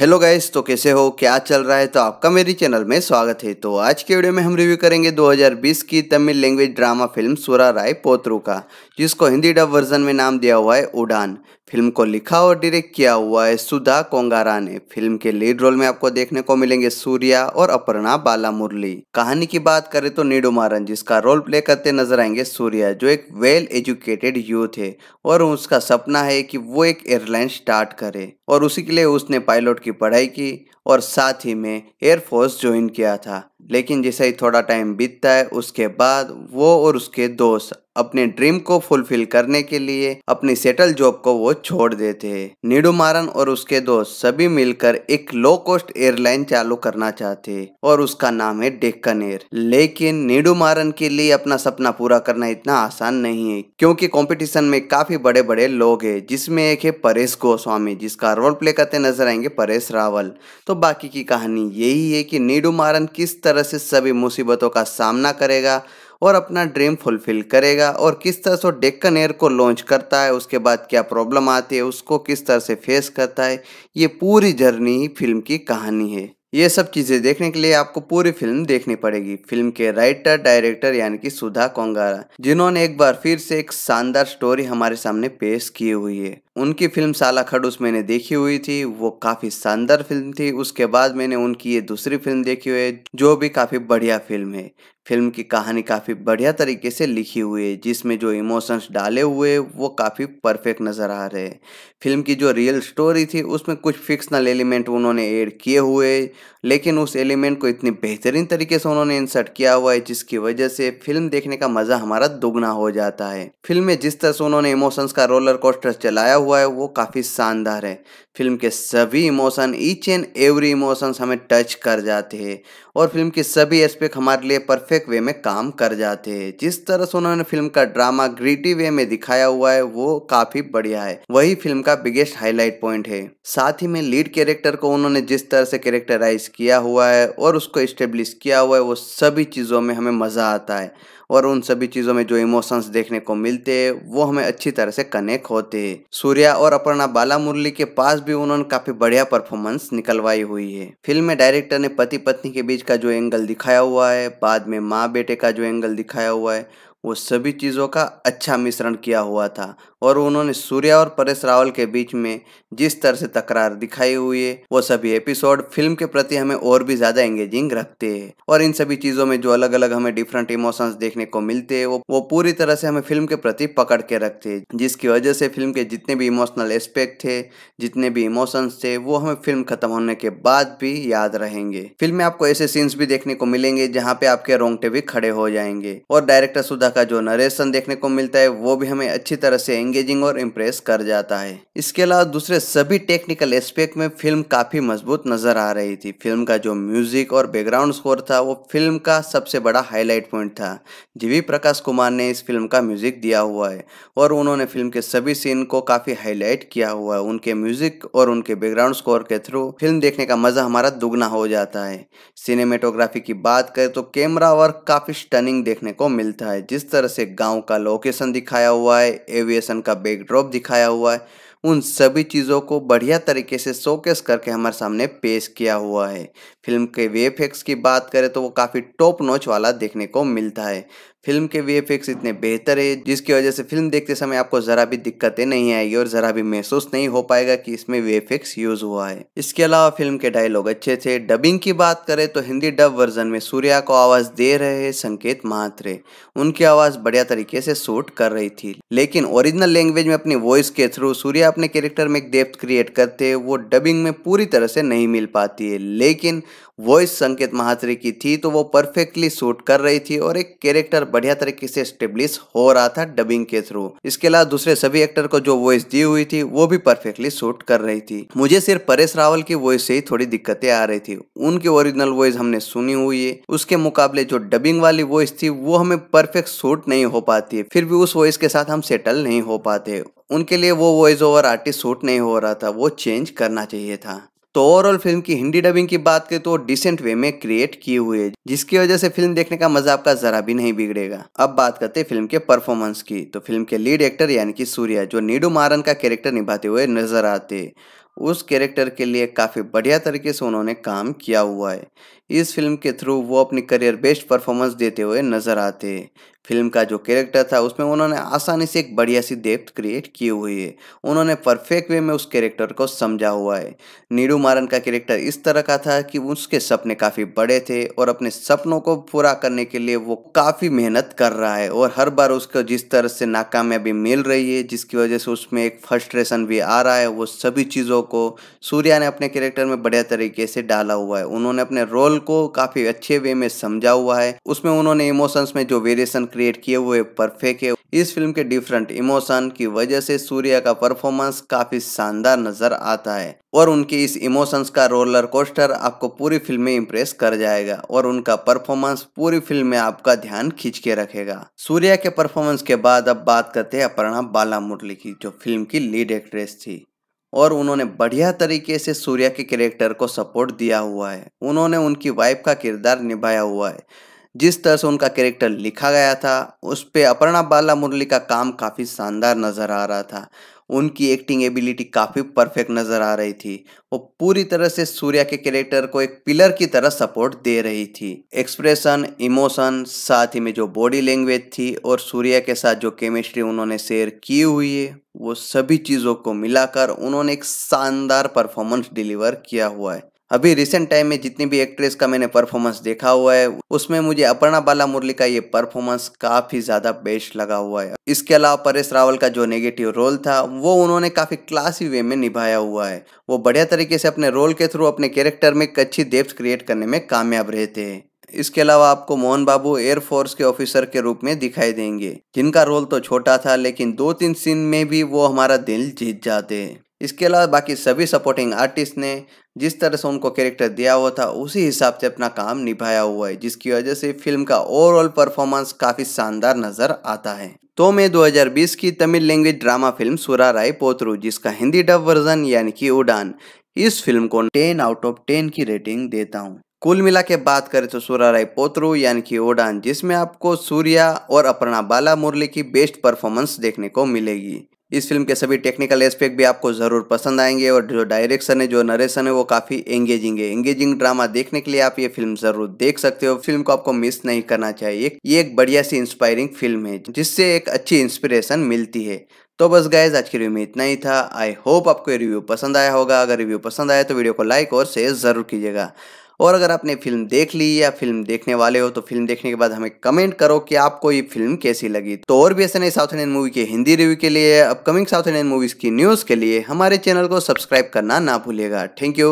hello guys तो कैसे हो क्या चल रहा है तो आपका मेरी चैनल में स्वागत है तो आज के वीडियो में हम रिव्यू करेंगे 2020 की तमिल लैंग्वेज ड्रामा फिल्म सुरा राय पोत्रू का जिसको हिंदी डब वर्जन में नाम दिया हुआ है उड़ान फिल्म को लिखा और डायरेक्ट किया हुआ है सुधा कोंगारा ने फिल्म के लीड रोल में आपको देखने को मिलेंगे सूर्या और अपर्णा बाला मुरली कहानी की बात करें तो मारन जिसका रोल प्ले करते नजर आएंगे सूर्या जो एक वेल एजुकेटेड यूथ है और उसका सपना है कि वो एक एयरलाइन स्टार्ट करे और उसी के लिए उसने पायलट की पढ़ाई की और साथ ही में एयरफोर्स ज्वाइन किया था लेकिन जैसे ही थोड़ा टाइम बीतता है उसके बाद वो और उसके दोस्त अपने ड्रीम को फुलफिल करने के लिए अपनी सेटल जॉब को वो छोड़ देते हैं नीडू मारन और उसके दोस्त सभी मिलकर एक लो कॉस्ट एयरलाइन चालू करना चाहते और उसका नाम है डेक्कन एयर लेकिन नीडू मारन के लिए अपना सपना पूरा करना इतना आसान नहीं है क्योंकि कंपटीशन में काफी बड़े बड़े लोग है जिसमे एक है परेश गोस्वामी जिसका रोल प्ले करते नजर आएंगे परेश रावल तो बाकी की कहानी यही है कि नीडू मारन किस तरह से सभी मुसीबतों का सामना करेगा और अपना ड्रीम फुलफिल करेगा और किस तरह से डेक्कन एयर को लॉन्च करता है उसके बाद क्या प्रॉब्लम आती है उसको किस तरह से फेस करता है ये पूरी जर्नी ही फिल्म की कहानी है ये सब चीज़ें देखने के लिए आपको पूरी फिल्म देखनी पड़ेगी फिल्म के राइटर डायरेक्टर यानी कि सुधा कोंगारा जिन्होंने एक बार फिर से एक शानदार स्टोरी हमारे सामने पेश की हुई है उनकी फिल्म साला खडूस मैंने देखी हुई थी वो काफ़ी शानदार फिल्म थी उसके बाद मैंने उनकी ये दूसरी फिल्म देखी हुई है जो भी काफ़ी बढ़िया फिल्म है फिल्म की कहानी काफ़ी बढ़िया तरीके से लिखी हुई है जिसमें जो इमोशंस डाले हुए वो काफ़ी परफेक्ट नज़र आ रहे हैं फिल्म की जो रियल स्टोरी थी उसमें कुछ फिक्सनल एलिमेंट उन्होंने ऐड किए हुए लेकिन उस एलिमेंट को इतनी बेहतरीन तरीके से उन्होंने इंसर्ट किया हुआ है जिसकी वजह से फिल्म देखने का मज़ा हमारा दुगना हो जाता है फिल्म में जिस तरह से उन्होंने इमोशंस का रोलर कोस्टर चलाया हुआ हुआ है वो काफ़ी शानदार है फिल्म के सभी emotion each and every emotions हमें टच कर जाते हैं और फिल्म के सभी एस्पेक्ट हमारे लिए परफेक्ट वे में काम कर जाते हैं जिस तरह से उन्होंने फिल्म का ड्रामा ग्रीटी वे में दिखाया हुआ है वो काफ़ी बढ़िया है वही फिल्म का बिगेस्ट हाईलाइट पॉइंट है साथ ही में लीड कैरेक्टर को उन्होंने जिस तरह से कैरेक्टराइज किया हुआ है और उसको इस्टेब्लिश किया हुआ है वो सभी चीज़ों में हमें मज़ा आता है और उन सभी चीज़ों में जो इमोशंस देखने को मिलते हैं वो हमें अच्छी तरह से कनेक्ट होते हैं सूर्या और अपर्णा बाला मुरली के पास भी उन्होंने काफ़ी बढ़िया परफॉर्मेंस निकलवाई हुई है फिल्म में डायरेक्टर ने पति पत्नी के बीच का जो एंगल दिखाया हुआ है बाद में माँ बेटे का जो एंगल दिखाया हुआ है वो सभी चीज़ों का अच्छा मिश्रण किया हुआ था और उन्होंने सूर्या और परेश रावल के बीच में जिस तरह से तकरार दिखाई हुई है वो सभी एपिसोड फिल्म के प्रति हमें और भी ज़्यादा एंगेजिंग रखते हैं और इन सभी चीज़ों में जो अलग अलग हमें डिफरेंट इमोशंस देखने को मिलते हैं वो वो पूरी तरह से हमें फिल्म के प्रति पकड़ के रखते हैं जिसकी वजह से फिल्म के जितने भी इमोशनल एस्पेक्ट थे जितने भी इमोशंस थे वो हमें फिल्म खत्म होने के बाद भी याद रहेंगे फिल्म में आपको ऐसे सीन्स भी देखने को मिलेंगे जहाँ पे आपके रोंगटे भी खड़े हो जाएंगे और डायरेक्टर सुधा का जो नरेशन देखने को मिलता है वो भी हमें अच्छी तरह से एंगेजिंग और इम्प्रेस कर जाता है इसके अलावा दूसरे सभी टेक्निकल एस्पेक्ट में फिल्म काफी मजबूत नजर आ रही थी फिल्म का जो म्यूजिक और बैकग्राउंड स्कोर था वो फिल्म का सबसे बड़ा हाईलाइट पॉइंट था जीवी प्रकाश कुमार ने इस फिल्म का म्यूजिक दिया हुआ है और उन्होंने फिल्म के सभी सीन को काफी हाईलाइट किया हुआ है उनके म्यूजिक और उनके बैकग्राउंड स्कोर के थ्रू फिल्म देखने का मजा हमारा दुगना हो जाता है सिनेमेटोग्राफी की बात करें तो कैमरा वर्क काफी स्टनिंग देखने को मिलता है जिस जिस तरह से गांव का लोकेशन दिखाया हुआ है एविएशन का बैकड्रॉप दिखाया हुआ है उन सभी चीज़ों को बढ़िया तरीके से शोकेस करके हमारे सामने पेश किया हुआ है फिल्म के वे की बात करें तो वो काफ़ी टॉप नोच वाला देखने को मिलता है फिल्म के वी इतने बेहतर है जिसकी वजह से फिल्म देखते समय आपको ज़रा भी दिक्कतें नहीं आएगी और ज़रा भी महसूस नहीं हो पाएगा कि इसमें वी यूज़ हुआ है इसके अलावा फिल्म के डायलॉग अच्छे थे डबिंग की बात करें तो हिंदी डब वर्जन में सूर्या को आवाज़ दे रहे हैं संकेत महात्रे उनकी आवाज़ बढ़िया तरीके से सूट कर रही थी लेकिन ओरिजिनल लैंग्वेज में अपनी वॉइस के थ्रू सूर्या अपने कैरेक्टर में एक डेप्थ क्रिएट करते हैं वो डबिंग में पूरी तरह से नहीं मिल पाती है लेकिन वॉइस संकेत महात्रे की थी तो वो परफेक्टली सूट कर रही थी और एक कैरेक्टर बढ़िया तरीके से स्टेब्लिश हो रहा था डबिंग के थ्रू इसके अलावा दूसरे सभी एक्टर को जो वॉइस दी हुई थी वो भी परफेक्टली शूट कर रही थी मुझे सिर्फ परेश रावल की वॉइस से ही थोड़ी दिक्कतें आ रही थी उनकी ओरिजिनल वॉइस हमने सुनी हुई है उसके मुकाबले जो डबिंग वाली वॉइस थी वो हमें परफेक्ट शूट नहीं हो पाती फिर भी उस वॉइस के साथ हम सेटल नहीं हो पाते उनके लिए वो वॉइस ओवर आर्टिस्ट शूट नहीं हो रहा था वो चेंज करना चाहिए था तो ओवरऑल फिल्म की हिंदी डबिंग की बात करें तो डिसेंट वे में क्रिएट किए हुए जिसकी वजह से फिल्म देखने का मजा आपका जरा भी नहीं बिगड़ेगा अब बात करते फिल्म के परफॉर्मेंस की तो फिल्म के लीड एक्टर यानी कि सूर्या जो नीडू मारन का कैरेक्टर निभाते हुए नजर आते उस कैरेक्टर के लिए काफ़ी बढ़िया तरीके से उन्होंने काम किया हुआ है इस फिल्म के थ्रू वो अपनी करियर बेस्ट परफॉर्मेंस देते हुए नजर आते फिल्म का जो कैरेक्टर था उसमें उन्होंने आसानी से एक बढ़िया सी डेप्थ क्रिएट की हुई है उन्होंने परफेक्ट वे में उस कैरेक्टर को समझा हुआ है नीरू मारन का कैरेक्टर इस तरह का था कि उसके सपने काफ़ी बड़े थे और अपने सपनों को पूरा करने के लिए वो काफ़ी मेहनत कर रहा है और हर बार उसको जिस तरह से नाकामयाबी मिल रही है जिसकी वजह से उसमें एक फ्रस्ट्रेशन भी आ रहा है वो सभी चीज़ों को सूर्या ने अपने कैरेक्टर में बढ़िया तरीके से डाला हुआ है उन्होंने अपने रोल को काफ़ी अच्छे वे में समझा हुआ है उसमें उन्होंने इमोशंस में जो वेरिएशन क्रिएट किए हुए परफेक्ट है इस फिल्म के डिफरेंट इमोशन की वजह से सूर्या का परफॉर्मेंस काफी शानदार नजर आता है और उनके इस इमोशंस का रोलर कोस्टर आपको पूरी फिल्म में इम्प्रेस कर जाएगा और उनका परफॉर्मेंस पूरी फिल्म में आपका ध्यान खींच के रखेगा सूर्या के परफॉर्मेंस के बाद अब बात करते हैं अपर्णा बाला मुरली की जो फिल्म की लीड एक्ट्रेस थी और उन्होंने बढ़िया तरीके से सूर्या के कैरेक्टर को सपोर्ट दिया हुआ है उन्होंने उनकी वाइफ का किरदार निभाया हुआ है जिस तरह से उनका कैरेक्टर लिखा गया था उस पर अपर्णा बाला मुरली का काम काफ़ी शानदार नज़र आ रहा था उनकी एक्टिंग एबिलिटी काफ़ी परफेक्ट नज़र आ रही थी वो पूरी तरह से सूर्या के कैरेक्टर को एक पिलर की तरह सपोर्ट दे रही थी एक्सप्रेशन इमोशन साथ ही में जो बॉडी लैंग्वेज थी और सूर्या के साथ जो केमिस्ट्री उन्होंने शेयर की हुई है वो सभी चीज़ों को मिलाकर उन्होंने एक शानदार परफॉर्मेंस डिलीवर किया हुआ है अभी रिसेंट टाइम में जितनी भी एक्ट्रेस का मैंने परफॉर्मेंस देखा हुआ है उसमें मुझे अपर्णा बाला मुरली का ये परफॉर्मेंस काफ़ी ज़्यादा बेस्ट लगा हुआ है इसके अलावा परेश रावल का जो नेगेटिव रोल था वो उन्होंने काफ़ी क्लासी वे में निभाया हुआ है वो बढ़िया तरीके से अपने रोल के थ्रू अपने कैरेक्टर में अच्छी डेप्थ क्रिएट करने में कामयाब रहते हैं इसके अलावा आपको मोहन बाबू एयरफोर्स के ऑफिसर के रूप में दिखाई देंगे जिनका रोल तो छोटा था लेकिन दो तीन सीन में भी वो हमारा दिल जीत जाते हैं इसके अलावा बाकी सभी सपोर्टिंग आर्टिस्ट ने जिस तरह से उनको कैरेक्टर दिया हुआ था उसी हिसाब से अपना काम निभाया हुआ है जिसकी वजह से फिल्म का ओवरऑल परफॉर्मेंस काफ़ी शानदार नज़र आता है तो मैं 2020 की तमिल लैंग्वेज ड्रामा फिल्म सुरा राय पोतरू जिसका हिंदी डब वर्जन यानी कि उड़ान इस फिल्म को टेन आउट ऑफ टेन की रेटिंग देता हूँ कुल मिला के बात करें तो सूरा राय पोतरू यानी कि ओडान जिसमें आपको सूर्या और अपर्णा बाला मुरली की बेस्ट परफॉर्मेंस देखने को मिलेगी इस फिल्म के सभी टेक्निकल एस्पेक्ट भी आपको ज़रूर पसंद आएंगे और जो डायरेक्शन है जो नरेशन है वो काफ़ी एंगेजिंग है एंगेजिंग ड्रामा देखने के लिए आप ये फिल्म ज़रूर देख सकते हो फिल्म को आपको मिस नहीं करना चाहिए ये एक बढ़िया सी इंस्पायरिंग फिल्म है जिससे एक अच्छी इंस्पिरेशन मिलती है तो बस गाइज आज की रिव्यू में इतना ही था आई होप आपको ये रिव्यू पसंद आया होगा अगर रिव्यू पसंद आया तो वीडियो को लाइक और शेयर ज़रूर कीजिएगा और अगर आपने फिल्म देख ली या फिल्म देखने वाले हो तो फिल्म देखने के बाद हमें कमेंट करो कि आपको ये फिल्म कैसी लगी तो और भी ऐसे नई साउथ इंडियन मूवी के हिंदी रिव्यू के लिए अपकमिंग साउथ इंडियन मूवीज की न्यूज के लिए हमारे चैनल को सब्सक्राइब करना ना भूलेगा थैंक यू